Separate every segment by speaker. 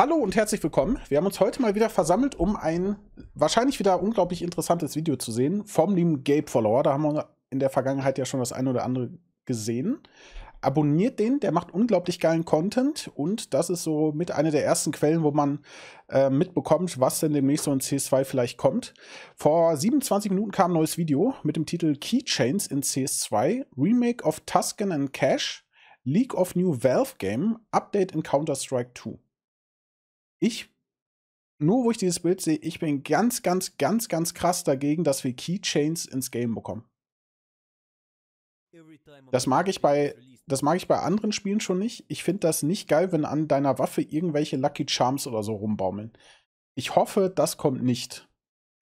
Speaker 1: Hallo und herzlich willkommen. Wir haben uns heute mal wieder versammelt, um ein wahrscheinlich wieder unglaublich interessantes Video zu sehen vom lieben Gabe-Follower. Da haben wir in der Vergangenheit ja schon das eine oder andere gesehen. Abonniert den, der macht unglaublich geilen Content und das ist so mit einer der ersten Quellen, wo man äh, mitbekommt, was denn demnächst so in CS2 vielleicht kommt. Vor 27 Minuten kam ein neues Video mit dem Titel Keychains in CS2, Remake of Tuscan and Cash, League of New Valve Game, Update in Counter-Strike 2 ich, nur wo ich dieses Bild sehe, ich bin ganz, ganz, ganz, ganz krass dagegen, dass wir Keychains ins Game bekommen. Das mag ich bei, das mag ich bei anderen Spielen schon nicht. Ich finde das nicht geil, wenn an deiner Waffe irgendwelche Lucky Charms oder so rumbaumeln. Ich hoffe, das kommt nicht.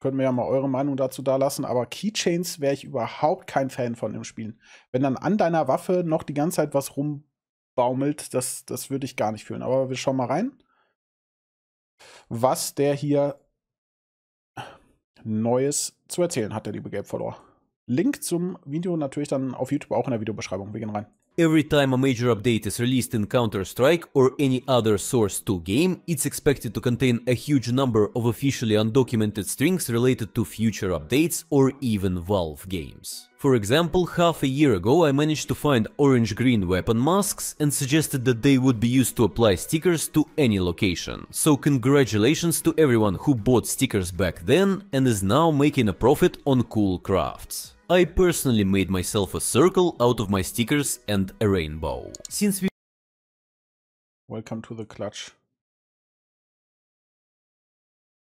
Speaker 1: Können wir ja mal eure Meinung dazu dalassen, aber Keychains wäre ich überhaupt kein Fan von im Spiel. Wenn dann an deiner Waffe noch die ganze Zeit was rumbaumelt, das, das würde ich gar nicht fühlen. Aber wir schauen mal rein was der hier Neues zu erzählen hat, der liebe Gelbfollower. Link zum Video natürlich dann auf YouTube auch in der Videobeschreibung. Wir gehen rein.
Speaker 2: Every time a major update is released in Counter-Strike or any other Source 2 game, it's expected to contain a huge number of officially undocumented strings related to future updates or even Valve games. For example, half a year ago I managed to find orange-green weapon masks and suggested that they would be used to apply stickers to any location. So congratulations to everyone who bought stickers back then and is now making a profit on cool crafts. I personally made myself a circle out of my stickers and a rainbow. Since we
Speaker 1: Welcome to the clutch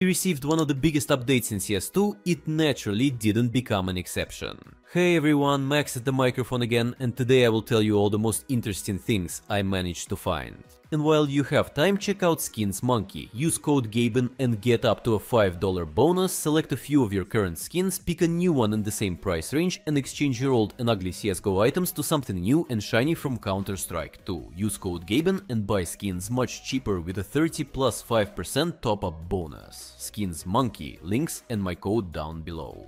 Speaker 2: received one of the biggest updates in CS2, it naturally didn't become an exception. Hey everyone, Max at the microphone again and today I will tell you all the most interesting things I managed to find. And while you have time, check out Skins Monkey. Use code GABEN and get up to a $5 bonus, select a few of your current skins, pick a new one in the same price range, and exchange your old and ugly CSGO items to something new and shiny from Counter-Strike 2. Use code GABEN and buy skins much cheaper with a 30 plus 5% top-up bonus. Skins Monkey, links and my code down below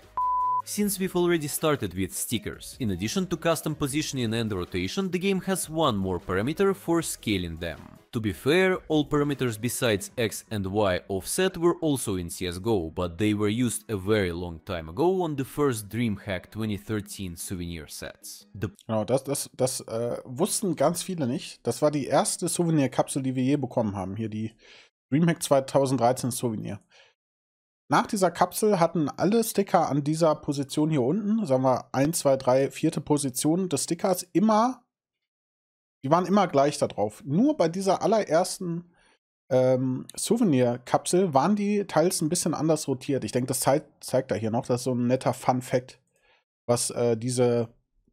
Speaker 2: since we've already started with stickers. In addition to custom positioning and rotation, the game has one more parameter for scaling them. To be fair, all parameters besides X and Y offset were also in CSGO, but they were used a very long time ago on the first DreamHack 2013 Souvenir Sets.
Speaker 1: The genau, oh, das, das, das äh, wussten ganz viele nicht. Das war die erste Souvenir-Kapsel, die wir je bekommen haben. Hier die DreamHack 2013 Souvenir. Nach dieser Kapsel hatten alle Sticker an dieser Position hier unten, sagen wir 1, 2, 3, vierte Position des Stickers, immer, die waren immer gleich da drauf. Nur bei dieser allerersten ähm, Souvenir-Kapsel waren die teils ein bisschen anders rotiert. Ich denke, das zeigt, zeigt er hier noch. Das ist so ein netter Fun-Fact, was äh, diese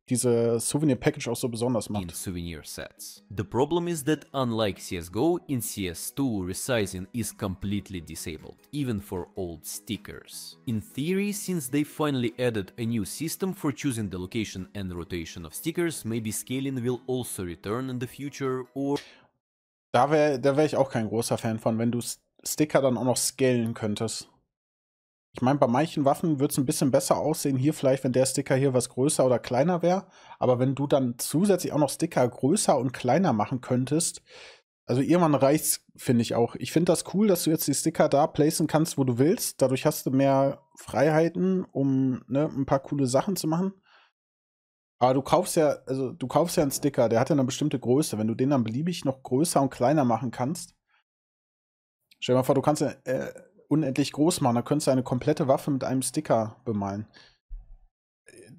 Speaker 1: diese Souvenir Package auch so
Speaker 2: besonders macht. In souvenir sets. The problem is that unlike CSGO, in CS2 resizing is completely disabled, even for old stickers. In theory, since they finally added a new system for choosing the location and rotation of stickers, maybe scaling will also return in the future or...
Speaker 1: Da wäre da wär ich auch kein großer Fan von, wenn du Sticker dann auch noch scalen könntest. Ich meine, bei manchen Waffen würde es ein bisschen besser aussehen. Hier vielleicht, wenn der Sticker hier was größer oder kleiner wäre. Aber wenn du dann zusätzlich auch noch Sticker größer und kleiner machen könntest, also irgendwann reicht's, finde ich auch. Ich finde das cool, dass du jetzt die Sticker da placen kannst, wo du willst. Dadurch hast du mehr Freiheiten, um ne, ein paar coole Sachen zu machen. Aber du kaufst ja, also du kaufst ja einen Sticker, der hat ja eine bestimmte Größe. Wenn du den dann beliebig noch größer und kleiner machen kannst, stell dir mal vor, du kannst ja äh, unendlich groß machen. Da könntest du eine komplette Waffe mit einem Sticker bemalen.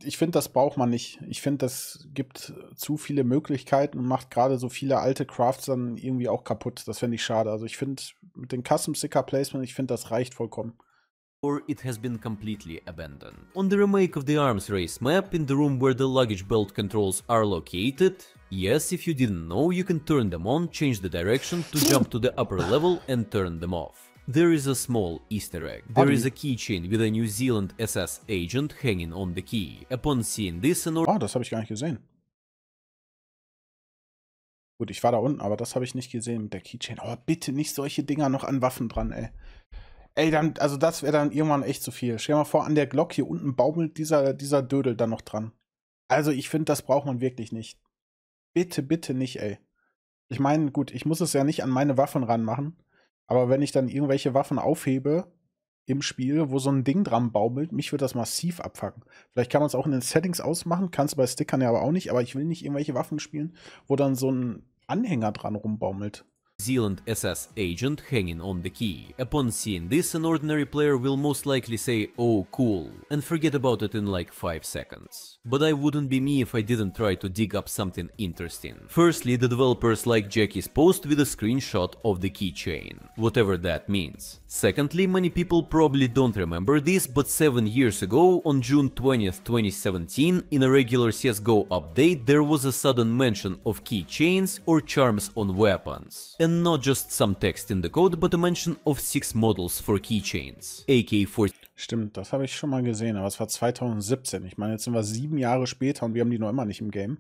Speaker 1: Ich finde, das braucht man nicht. Ich finde, das gibt zu viele Möglichkeiten und macht gerade so viele alte Crafts dann irgendwie auch kaputt. Das fände ich schade. Also ich finde, mit den Custom Sticker Placement, ich finde, das reicht vollkommen.
Speaker 2: or it has been completely abandoned. On the remake of the arms race map, in the room where the luggage belt controls are located, yes, if you didn't know, you can turn them on, change the direction to jump to the upper level and turn them off. There is a small easter egg. There is a keychain with a New Zealand SS agent hanging on the key. Upon seeing this...
Speaker 1: An oh, das habe ich gar nicht gesehen. Gut, ich war da unten, aber das habe ich nicht gesehen mit der Keychain. Oh, bitte nicht solche Dinger noch an Waffen dran, ey. Ey, dann, also das wäre dann irgendwann echt zu viel. Stell dir mal vor, an der Glock hier unten baumelt dieser, dieser Dödel dann noch dran. Also ich finde, das braucht man wirklich nicht. Bitte, bitte nicht, ey. Ich meine, gut, ich muss es ja nicht an meine Waffen ranmachen. Aber wenn ich dann irgendwelche Waffen aufhebe im Spiel, wo so ein Ding dran baumelt, mich wird das massiv abfacken. Vielleicht kann man es auch in den Settings ausmachen, kannst du bei Stickern ja aber auch nicht, aber ich will nicht irgendwelche Waffen spielen, wo dann so ein Anhänger dran rumbaumelt.
Speaker 2: Zealand SS agent hanging on the key. Upon seeing this, an ordinary player will most likely say, oh cool, and forget about it in like 5 seconds. But I wouldn't be me if I didn't try to dig up something interesting. Firstly, the developers like Jackie's post with a screenshot of the keychain, whatever that means. Secondly, many people probably don't remember this, but 7 years ago, on June 20th, 2017, in a regular CSGO update, there was a sudden mention of keychains or charms on weapons. and not just some text in the code, but a mention of six models for keychains. AK-47 Stimmt, das habe ich schon mal
Speaker 1: gesehen, aber es war 2017. Ich meine, jetzt sind wir sieben Jahre später und wir haben die noch immer nicht im Game.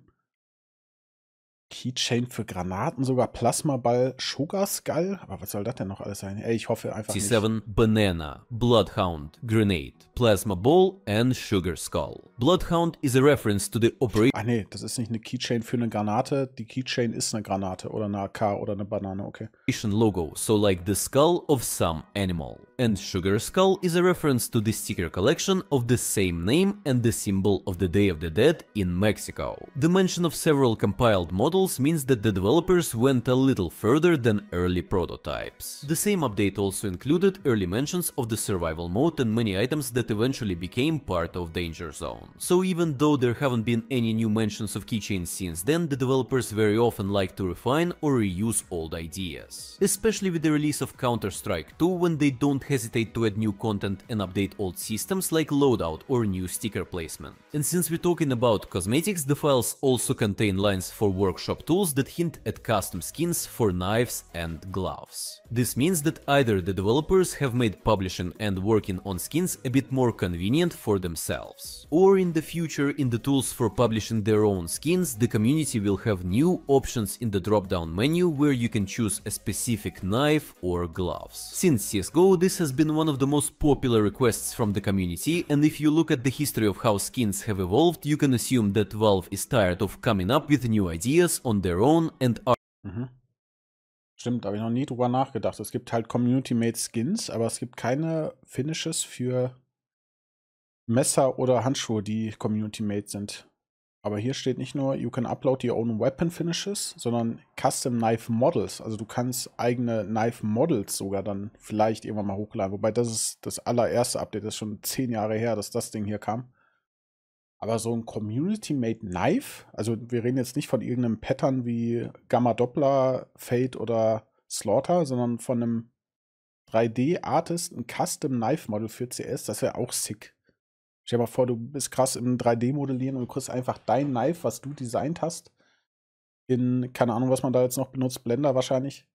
Speaker 1: Keychain für Granaten, sogar Plasmaball, Sugar Skull. Aber was soll das denn noch alles sein? Ey, ich hoffe einfach C7
Speaker 2: nicht. Banana, Bloodhound, Grenade, Plasma Ball and Sugar Skull. Bloodhound is a reference to the operation. Ah nee, das ist nicht eine Keychain für
Speaker 1: eine Granate. Die Keychain ist eine Granate oder eine AK oder eine Banane, okay.
Speaker 2: Logo, so like the skull of some animal. And Sugar Skull is a reference to the sticker collection of the same name and the symbol of the Day of the Dead in Mexico. The mention of several compiled models means that the developers went a little further than early prototypes. The same update also included early mentions of the survival mode and many items that eventually became part of Danger Zone. So even though there haven't been any new mentions of keychains since then, the developers very often like to refine or reuse old ideas. Especially with the release of Counter-Strike 2, when they don't hesitate to add new content and update old systems like loadout or new sticker placement. And since we're talking about cosmetics, the files also contain lines for workshop tools that hint at custom skins for knives and gloves. This means that either the developers have made publishing and working on skins a bit more convenient for themselves, or in the future in the tools for publishing their own skins the community will have new options in the drop-down menu where you can choose a specific knife or gloves. Since CSGO this has been one of the most popular requests from the community and if you look at the history of how skins have evolved you can assume that Valve is tired of coming up with new ideas on their own and are.
Speaker 1: Mhm. Stimmt, habe ich noch nie drüber nachgedacht. Es gibt halt Community-Made Skins, aber es gibt keine Finishes für Messer oder Handschuhe, die Community-Made sind. Aber hier steht nicht nur, you can upload your own weapon finishes, sondern custom knife models. Also du kannst eigene knife models sogar dann vielleicht irgendwann mal hochladen. Wobei das ist das allererste Update, das ist schon zehn Jahre her, dass das Ding hier kam. Aber so ein Community-Made Knife, also wir reden jetzt nicht von irgendeinem Pattern wie Gamma Doppler, Fade oder Slaughter, sondern von einem 3D-Artist, ein Custom Knife Model für CS, das wäre auch sick. Stell dir mal vor, du bist krass im 3D-Modellieren und du kriegst einfach dein Knife, was du designt hast, in, keine Ahnung, was man da jetzt noch benutzt, Blender wahrscheinlich,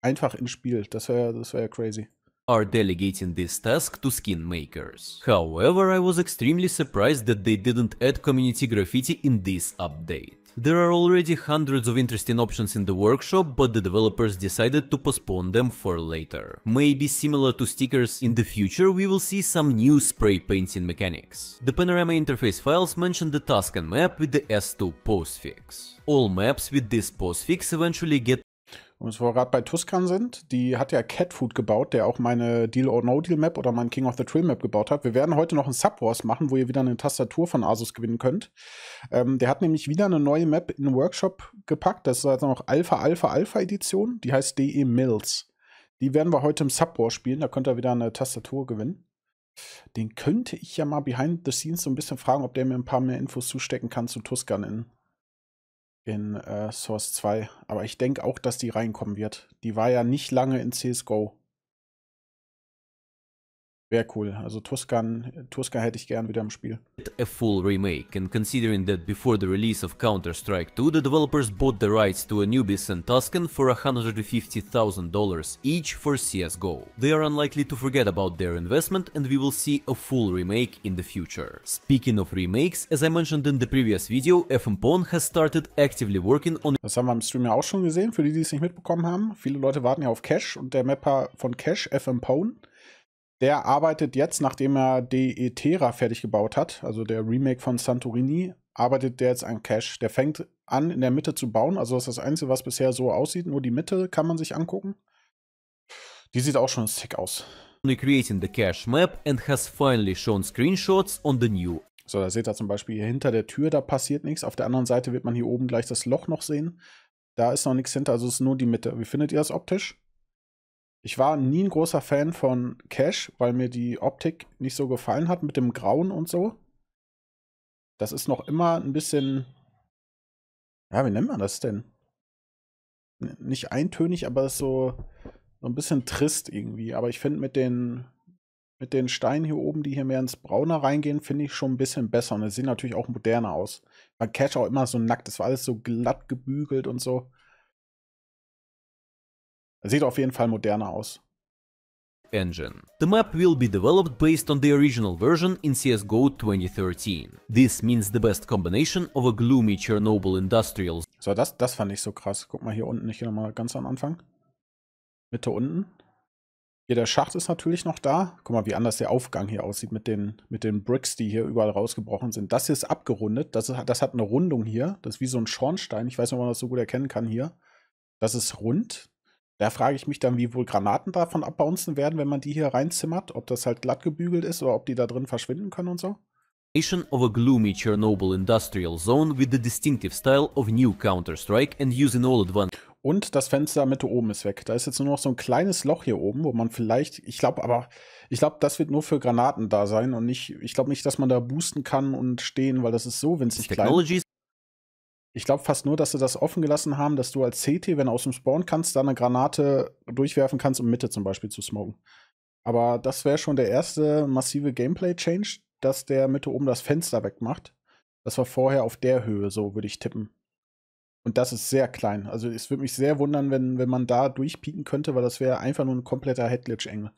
Speaker 1: einfach ins Spiel. Das wäre
Speaker 2: das wär crazy. are delegating this task to skin makers. However, I was extremely surprised that they didn't add community graffiti in this update. There are already hundreds of interesting options in the workshop, but the developers decided to postpone them for later. Maybe similar to stickers in the future, we will see some new spray painting mechanics. The panorama interface files mention the task and map with the S2 postfix. All maps with this postfix eventually get Und wo wir gerade bei Tuscan sind, die hat ja
Speaker 1: Catfood gebaut, der auch meine Deal or No Deal Map oder mein King of the Trill Map gebaut hat. Wir werden heute noch ein Subwars machen, wo ihr wieder eine Tastatur von Asus gewinnen könnt. Ähm, der hat nämlich wieder eine neue Map in den Workshop gepackt. Das ist also noch Alpha Alpha Alpha Edition. Die heißt DE Mills. Die werden wir heute im Subwars spielen. Da könnt ihr wieder eine Tastatur gewinnen. Den könnte ich ja mal behind the scenes so ein bisschen fragen, ob der mir ein paar mehr Infos zustecken kann zu Tuscan in in äh, Source 2. Aber ich denke auch, dass die reinkommen wird. Die war ja nicht lange in CSGO. Wäre cool. Also Tuscan, Tuska hätte ich gern wieder im Spiel.
Speaker 2: A full remake, and considering that before the release of Counter-Strike 2, the developers bought the rights to Anubis and Tuscan for $150,000 each for CSGO. They are unlikely to forget about their investment, and we will see a full remake in the future. Speaking of remakes, as I mentioned in the previous video, FMPON has started actively
Speaker 1: working on... Das haben wir im Stream ja auch schon gesehen, für die, die es nicht mitbekommen haben. Viele Leute warten ja auf Cash und der Mapper von Cash, FMPON, der arbeitet jetzt, nachdem er DE Terra fertig gebaut hat, also der Remake von Santorini, arbeitet der jetzt an Cache. Der fängt an, in der Mitte zu bauen. Also das ist das Einzige, was bisher so aussieht. Nur die Mitte kann man sich angucken.
Speaker 2: Die sieht auch schon sick aus. Creating the cache map and has finally shown screenshots
Speaker 1: on the new. So, da seht ihr zum Beispiel hier hinter der Tür, da passiert nichts. Auf der anderen Seite wird man hier oben gleich das Loch noch sehen. Da ist noch nichts hinter, also es ist nur die Mitte. Wie findet ihr das optisch? Ich war nie ein großer Fan von Cash, weil mir die Optik nicht so gefallen hat mit dem Grauen und so. Das ist noch immer ein bisschen. Ja, wie nennt man das denn? nicht eintönig, aber so, so ein bisschen trist irgendwie. Aber ich finde mit den, mit den Steinen hier oben, die hier mehr ins Braune reingehen, finde ich schon ein bisschen besser. Und es sieht natürlich auch moderner aus. Weil Cash auch immer so nackt, das war alles so glatt gebügelt und so. Sieht auf jeden Fall moderner aus.
Speaker 2: Engine. The map will be developed based on the original version in CSGO 2013. This means the best combination of a gloomy Chernobyl industrial...
Speaker 1: So, das, das fand ich so krass. Guck mal hier unten, ich gehe nochmal ganz am Anfang. Mitte unten. Hier der Schacht ist natürlich noch da. Guck mal, wie anders der Aufgang hier aussieht mit den, mit den Bricks, die hier überall rausgebrochen sind. Das hier ist abgerundet. Das, ist, das hat eine Rundung hier. Das ist wie so ein Schornstein. Ich weiß nicht, ob man das so gut erkennen kann hier. Das ist rund. Da frage ich mich dann, wie wohl Granaten davon abbouncen werden, wenn man die hier reinzimmert, ob das halt glatt gebügelt ist oder ob die da drin verschwinden können und so.
Speaker 2: Nation of a gloomy Chernobyl industrial zone with the distinctive style of new Counter-Strike and using all advantage.
Speaker 1: Und das Fenster Mitte oben ist weg. Da ist jetzt nur noch so ein kleines Loch hier oben, wo man vielleicht, ich glaube aber, ich glaube, das wird nur für Granaten da sein und nicht, ich glaube nicht, dass man da boosten kann und stehen, weil das ist so winzig klein ich glaube fast nur, dass sie das offen gelassen haben, dass du als CT, wenn du aus dem Spawn kannst, da eine Granate durchwerfen kannst, um Mitte zum Beispiel zu smoken. Aber das wäre schon der erste massive Gameplay-Change, dass der Mitte oben das Fenster wegmacht. Das war vorher auf der Höhe, so würde ich tippen. Und das ist sehr klein. Also es würde mich sehr wundern, wenn, wenn man da durchpieken könnte, weil das wäre einfach nur ein kompletter headlitch engel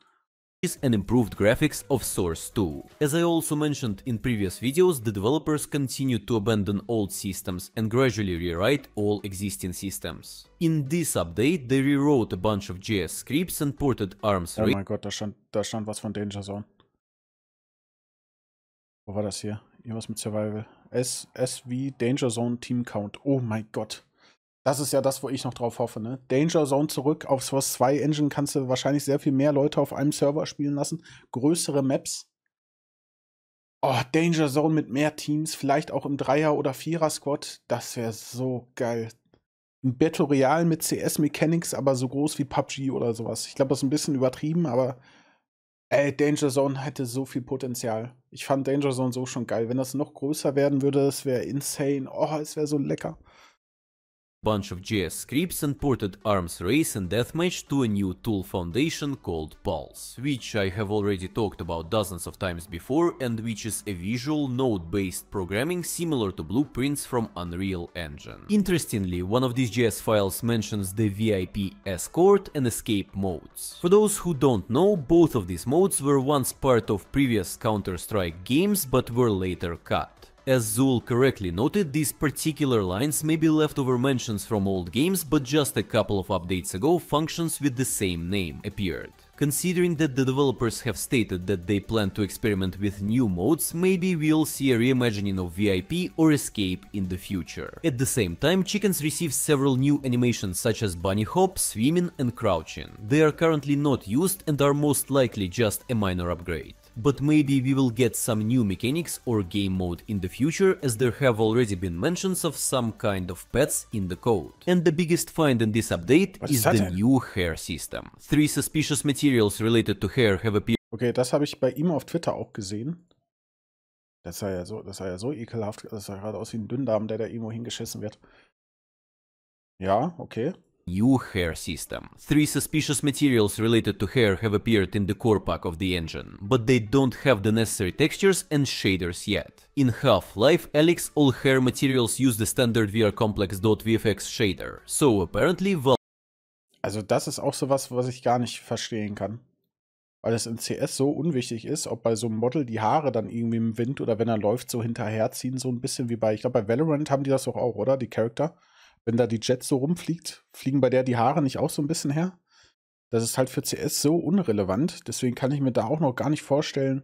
Speaker 2: and improved graphics of Source 2. As I also mentioned in previous videos, the developers continue to abandon old systems and gradually rewrite all existing systems. In this update, they rewrote a bunch of JS scripts and ported ARMS. Oh my
Speaker 1: God, da stand, da stand was von Danger Zone. Wo war das hier? Irgendwas mit Survival. S, Danger Zone Team Count. Oh mein Gott. Das ist ja das, wo ich noch drauf hoffe. Ne? Danger Zone zurück auf Source 2 Engine kannst du wahrscheinlich sehr viel mehr Leute auf einem Server spielen lassen. Größere Maps. Oh, Danger Zone mit mehr Teams, vielleicht auch im Dreier- oder Vierer-Squad. Das wäre so geil. Ein Battle Royale mit CS-Mechanics, aber so groß wie PUBG oder sowas. Ich glaube, das ist ein bisschen übertrieben, aber ey, Danger Zone hätte so viel Potenzial. Ich fand Danger Zone so schon geil. Wenn das noch größer werden würde, das wäre insane. Oh, es wäre so lecker.
Speaker 2: Bunch of JS scripts imported Arms Race and Deathmatch to a new tool foundation called Pulse, which I have already talked about dozens of times before and which is a visual node-based programming similar to blueprints from Unreal Engine. Interestingly, one of these JS files mentions the VIP escort and escape modes. For those who don't know, both of these modes were once part of previous Counter-Strike games but were later cut. As Zul correctly noted, these particular lines may be leftover mentions from old games, but just a couple of updates ago functions with the same name appeared. Considering that the developers have stated that they plan to experiment with new modes, maybe we'll see a reimagining of VIP or Escape in the future. At the same time, chickens receive several new animations such as bunny hop, swimming and crouching. They are currently not used and are most likely just a minor upgrade but maybe we will get some new mechanics or game mode in the future as there have already been mentions of some kind of pets in the code. And the biggest find in this update Was is the denn? new hair system. Three suspicious materials related to hair have appeared
Speaker 1: Okay, das habe ich bei ihm auf Twitter auch gesehen. Das sah ja so, das sah ja so ekelhaft, das sah er gerade aus wie ein Dünndarm, der da irgendwo hingeschissen wird. Ja, okay
Speaker 2: new hair system. Three suspicious materials related to hair have appeared in the core pack of the engine, but they don't have the necessary textures and shaders yet. In Half-Life, Alex all hair materials use the standard VRComplex.vfx shader, so apparently Valve
Speaker 1: Also das ist auch sowas, was ich gar nicht verstehen kann. Weil es in CS so unwichtig ist, ob bei so einem Model die Haare dann irgendwie im Wind oder wenn er läuft so hinterherziehen, so ein bisschen wie bei, ich glaube bei Valorant haben die das doch auch, oder? Die Charakter? wenn da die Jet so rumfliegt, fliegen bei der die Haare nicht auch so ein bisschen her? Das ist halt für CS so unrelevant, deswegen kann ich mir da auch noch gar nicht vorstellen.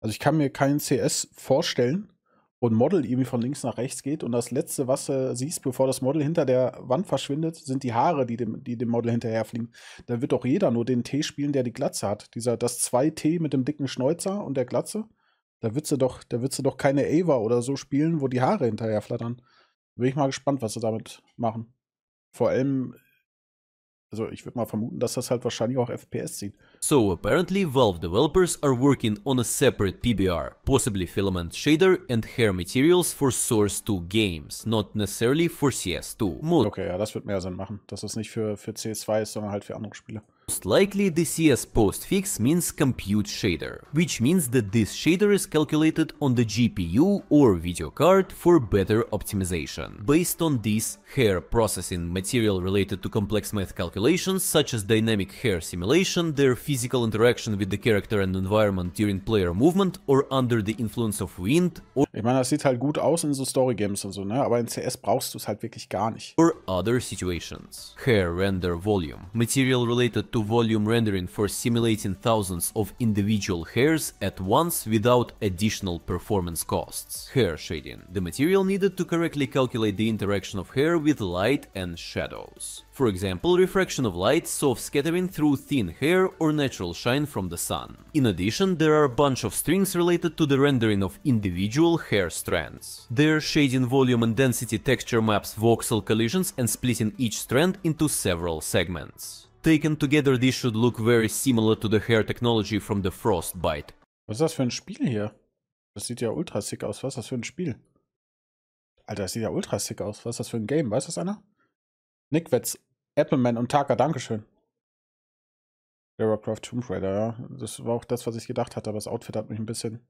Speaker 1: Also ich kann mir keinen CS vorstellen, wo ein Model irgendwie von links nach rechts geht und das letzte, was du siehst, bevor das Model hinter der Wand verschwindet, sind die Haare, die dem, die dem Model hinterherfliegen. Da wird doch jeder nur den T spielen, der die Glatze hat. Dieser, das 2T mit dem dicken Schnäuzer und der Glatze. Da wird sie doch, da wird sie doch keine Ava oder so spielen, wo die Haare hinterherflattern. Bin ich mal gespannt, was sie damit machen. Vor allem, also ich würde mal vermuten, dass das halt wahrscheinlich auch FPS zieht.
Speaker 2: So apparently Valve developers are working on a separate PBR, possibly filament shader and hair materials for Source 2 games, not necessarily for CS2.
Speaker 1: Mod okay, ja, das wird mehr Sinn machen, dass das nicht für, für CS2 ist, sondern halt für andere Spiele.
Speaker 2: Most likely the CS postfix means compute shader, which means that this shader is calculated on the GPU or video card for better optimization. Based on this, hair processing material related to complex math calculations such as dynamic hair simulation, their physical interaction with the character and environment during player movement or under the influence of wind
Speaker 1: or Ich meine, das sieht halt gut aus in so Story Games und so, ne, aber in CS brauchst du es halt wirklich gar nicht. Or
Speaker 2: other situations. Hair render volume, material related to volume rendering for simulating thousands of individual hairs at once without additional performance costs. Hair shading – the material needed to correctly calculate the interaction of hair with light and shadows. For example, refraction of light, soft scattering through thin hair or natural shine from the sun. In addition, there are a bunch of strings related to the rendering of individual hair strands. Their shading volume and density texture maps voxel collisions and splitting each strand into several segments. Taken together, these should look very similar to the hair technology from the Frostbite.
Speaker 1: Was ist das für ein Spiel hier? Das sieht ja ultra sick aus. Was ist das für ein Spiel? Alter, das sieht ja ultra sick aus. Was ist das für ein Game? Weiß das einer? Nick Wetz, Appleman und Taka, Dankeschön. Warcraft Tomb Raider, ja. Das war auch das, was ich gedacht hatte, aber das Outfit hat mich ein bisschen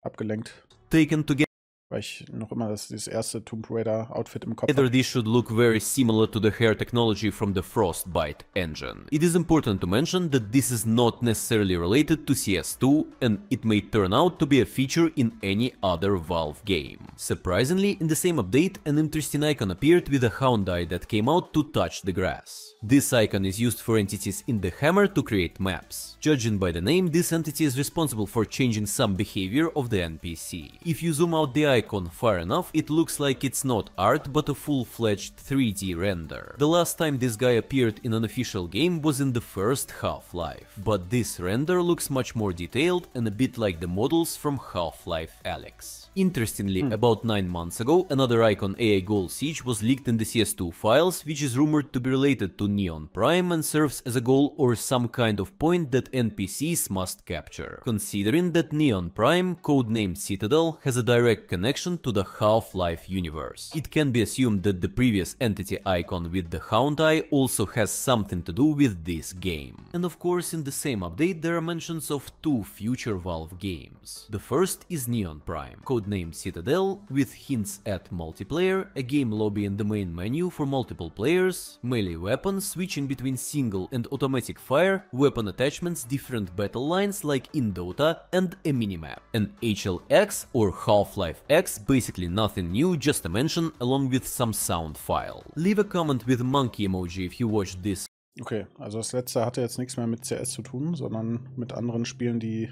Speaker 1: abgelenkt. Taken together. weil ich noch immer das, erste Tomb Raider Outfit im Kopf Either
Speaker 2: this should look very similar to the hair technology from the Frostbite engine. It is important to mention that this is not necessarily related to CS2 and it may turn out to be a feature in any other Valve game. Surprisingly, in the same update an interesting icon appeared with a hound eye that came out to touch the grass. This icon is used for entities in the hammer to create maps. Judging by the name, this entity is responsible for changing some behavior of the NPC. If you zoom out the icon icon far enough, it looks like it's not art, but a full-fledged 3D render. The last time this guy appeared in an official game was in the first Half-Life, but this render looks much more detailed and a bit like the models from Half-Life Alex. Interestingly, hmm. about 9 months ago, another icon AI goal Siege was leaked in the CS2 files, which is rumored to be related to Neon Prime and serves as a goal or some kind of point that NPCs must capture. Considering that Neon Prime, codenamed Citadel, has a direct connection to the Half-Life universe. It can be assumed that the previous entity icon with the Hound Eye also has something to do with this game. And of course, in the same update there are mentions of two future Valve games. The first is Neon Prime, codenamed named Citadel, with hints at multiplayer, a game lobby in the main menu for multiple players, melee weapons, switching between single and automatic fire, weapon attachments, different battle lines like in Dota, and a minimap. An HLX or Half-Life X, basically nothing new, just a mention along with some sound file. Leave a comment with monkey emoji if you watched this.
Speaker 1: Okay, also das letzte hatte jetzt nichts mehr mit CS zu tun, sondern mit anderen Spielen, die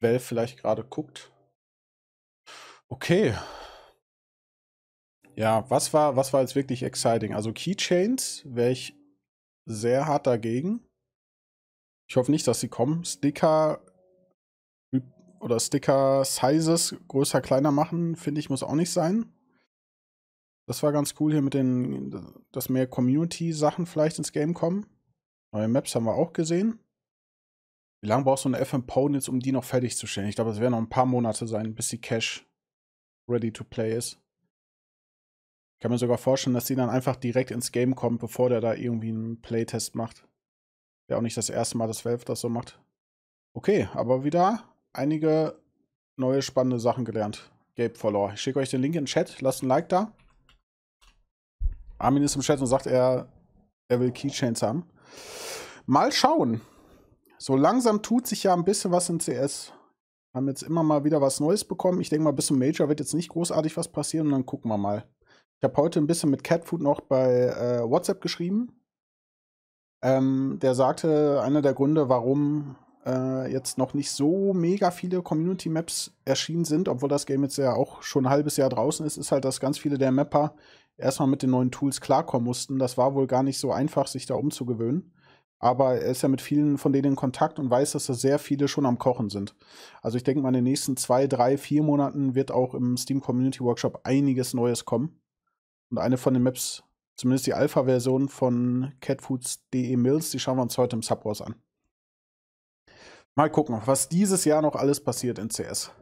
Speaker 1: Valve vielleicht gerade guckt. Okay. Ja, was war, was war jetzt wirklich exciting? Also Keychains wäre ich sehr hart dagegen. Ich hoffe nicht, dass sie kommen. Sticker oder Sticker Sizes größer, kleiner machen, finde ich, muss auch nicht sein. Das war ganz cool hier mit den, dass mehr Community-Sachen vielleicht ins Game kommen. Neue Maps haben wir auch gesehen. Wie lange brauchst du eine FM Pwn um die noch fertigzustellen? Ich glaube, es werden noch ein paar Monate sein, bis die Cash ready to play ist. Ich kann mir sogar vorstellen, dass die dann einfach direkt ins Game kommt, bevor der da irgendwie einen Playtest macht. Wäre auch nicht das erste Mal, dass Valve das so macht. Okay, aber wieder einige neue spannende Sachen gelernt. Gabe Follower. Ich schicke euch den Link in den Chat, lasst ein Like da. Armin ist im Chat und sagt, er, er will Keychains haben. Mal schauen. So langsam tut sich ja ein bisschen was in CS. Haben jetzt immer mal wieder was Neues bekommen. Ich denke mal, bis zum Major wird jetzt nicht großartig was passieren und dann gucken wir mal. Ich habe heute ein bisschen mit Catfood noch bei äh, WhatsApp geschrieben. Ähm, der sagte, einer der Gründe, warum äh, jetzt noch nicht so mega viele Community Maps erschienen sind, obwohl das Game jetzt ja auch schon ein halbes Jahr draußen ist, ist halt, dass ganz viele der Mapper erstmal mit den neuen Tools klarkommen mussten. Das war wohl gar nicht so einfach, sich da umzugewöhnen. Aber er ist ja mit vielen von denen in Kontakt und weiß, dass da sehr viele schon am Kochen sind. Also ich denke mal, in den nächsten zwei, drei, vier Monaten wird auch im Steam Community Workshop einiges Neues kommen. Und eine von den Maps, zumindest die Alpha-Version von catfoods.de Mills, die schauen wir uns heute im Subwars an. Mal gucken, was dieses Jahr noch alles passiert in CS.